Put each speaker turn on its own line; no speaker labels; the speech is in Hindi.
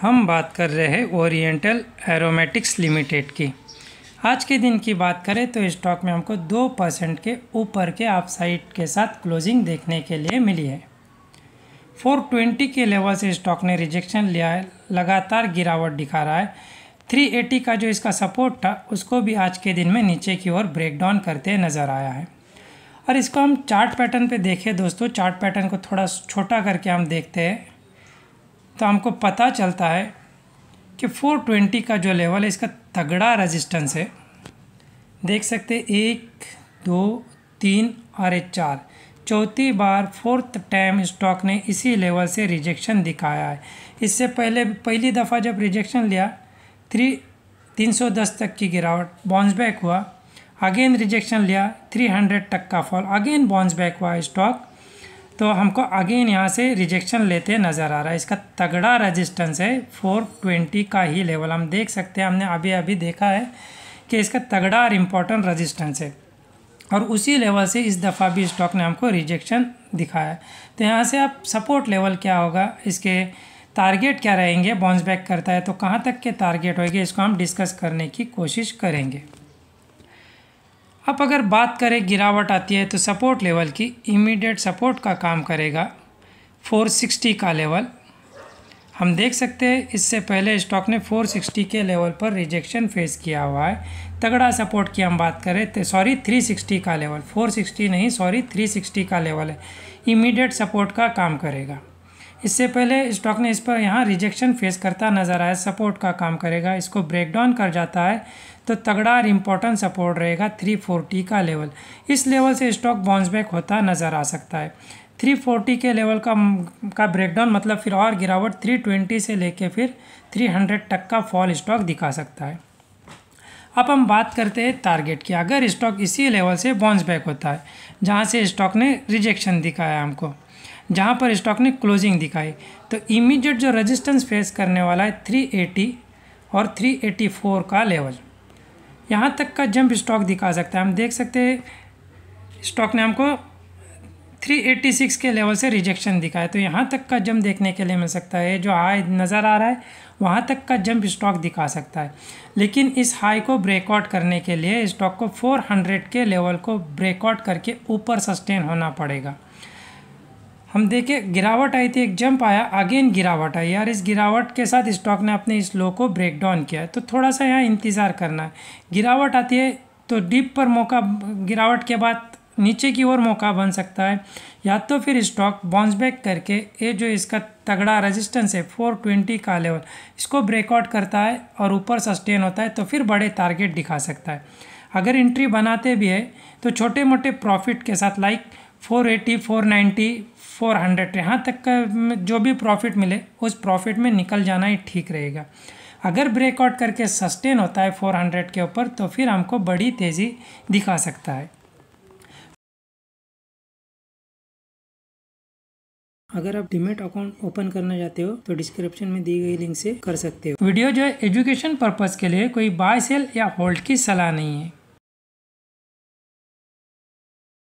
हम बात कर रहे हैं ओरिएंटल एरोमेटिक्स लिमिटेड की आज के दिन की बात करें तो स्टॉक में हमको दो परसेंट के ऊपर के अपसाइड के साथ क्लोजिंग देखने के लिए मिली है फोर ट्वेंटी के लेवल से स्टॉक ने रिजेक्शन लिया है लगातार गिरावट दिखा रहा है थ्री एटी का जो इसका सपोर्ट था उसको भी आज के दिन में नीचे की ओर ब्रेक डाउन करते नज़र आया है और इसको हम चार्ट पैटर्न पे देखें दोस्तों चार्ट पैटर्न को थोड़ा छोटा करके हम देखते हैं तो हमको पता चलता है कि 420 का जो लेवल है इसका तगड़ा रेजिस्टेंस है देख सकते एक दो तीन और एक चार चौथी बार फोर्थ टाइम स्टॉक ने इसी लेवल से रिजेक्शन दिखाया है इससे पहले पहली दफ़ा जब रिजेक्शन लिया थ्री तीन सौ दस तक की गिरावट बाउंस बैक हुआ अगेन रिजेक्शन लिया थ्री हंड्रेड तक का फॉल अगेन बाउंस बैक हुआ स्टॉक तो हमको अगेन यहाँ से रिजेक्शन लेते नज़र आ रहा है इसका तगड़ा रेजिस्टेंस है फ़ोर ट्वेंटी का ही लेवल हम देख सकते हैं हमने अभी अभी देखा है कि इसका तगड़ा और इम्पोर्टेंट रजिस्टेंस है और उसी लेवल से इस दफ़ा भी स्टॉक ने हमको रिजेक्शन दिखाया है तो यहाँ से आप सपोर्ट लेवल क्या होगा इसके टारगेट क्या रहेंगे बाउंस बैक करता है तो कहाँ तक के टारगेट होएंगे इसको हम डिस्कस करने की कोशिश करेंगे अब अगर बात करें गिरावट आती है तो सपोर्ट लेवल की इमीडिएट सपोर्ट का काम करेगा 460 का लेवल हम देख सकते हैं इससे पहले स्टॉक ने 460 के लेवल पर रिजेक्शन फेस किया हुआ है तगड़ा सपोर्ट की हम बात करें तो सॉरी 360 का लेवल 460 नहीं सॉरी 360 का लेवल है इमीडिएट सपोर्ट का काम करेगा इससे पहले स्टॉक ने इस पर यहाँ रिजेक्शन फेस करता नज़र आया सपोर्ट का काम करेगा इसको ब्रेक डाउन कर जाता है तो तगड़ा और इम्पोर्टेंट सपोर्ट रहेगा 340 का लेवल इस लेवल से स्टॉक बाउंस बैक होता नज़र आ सकता है 340 के लेवल का का ब्रेकडाउन मतलब फिर और गिरावट 320 से लेके फिर 300 तक का फॉल स्टॉक दिखा सकता है अब हम बात करते हैं टारगेट की अगर स्टॉक इसी लेवल से बाउंस बैक होता है जहाँ से स्टॉक ने रिजेक्शन दिखाया हमको जहाँ पर स्टॉक ने क्लोजिंग दिखाई तो इमीडिएट जो रेजिस्टेंस फेस करने वाला है 380 और 384 का लेवल यहाँ तक का जंप स्टॉक दिखा सकता है हम देख सकते हैं स्टॉक ने हमको 386 के लेवल से रिजेक्शन दिखा है तो यहाँ तक का जंप देखने के लिए मिल सकता है जो हाई नज़र आ रहा है वहाँ तक का जंप स्टॉक दिखा सकता है लेकिन इस हाई को ब्रेकआउट करने के लिए स्टॉक को 400 के लेवल को ब्रेकआउट करके ऊपर सस्टेन होना पड़ेगा हम देखें गिरावट आई थी एक जंप आया अगेन गिरावट आई यार इस गिरावट के साथ स्टॉक ने अपने इस लो को ब्रेक डाउन किया तो थोड़ा सा यहाँ इंतज़ार करना है गिरावट आती है तो डीप पर मौका गिरावट के बाद नीचे की ओर मौका बन सकता है या तो फिर स्टॉक बाउंस बैक करके ये जो इसका तगड़ा रेजिस्टेंस है फोर ट्वेंटी का लेवल इसको ब्रेकआउट करता है और ऊपर सस्टेन होता है तो फिर बड़े टारगेट दिखा सकता है अगर एंट्री बनाते भी है तो छोटे मोटे प्रॉफिट के साथ like four eighty four ninety four hundred यहाँ तक का जो भी प्रॉफिट मिले उस प्रॉफिट में निकल जाना ही ठीक रहेगा अगर ब्रेकआउट करके सस्टेन होता है फोर हंड्रेड के ऊपर तो फिर हमको बड़ी तेज़ी दिखा सकता है अगर आप डिमेट अकाउंट ओपन करना चाहते हो तो डिस्क्रिप्शन में दी गई लिंक से कर सकते हो वीडियो जो है एजुकेशन पर्पज के लिए कोई बाय सेल या होल्ड की सलाह नहीं है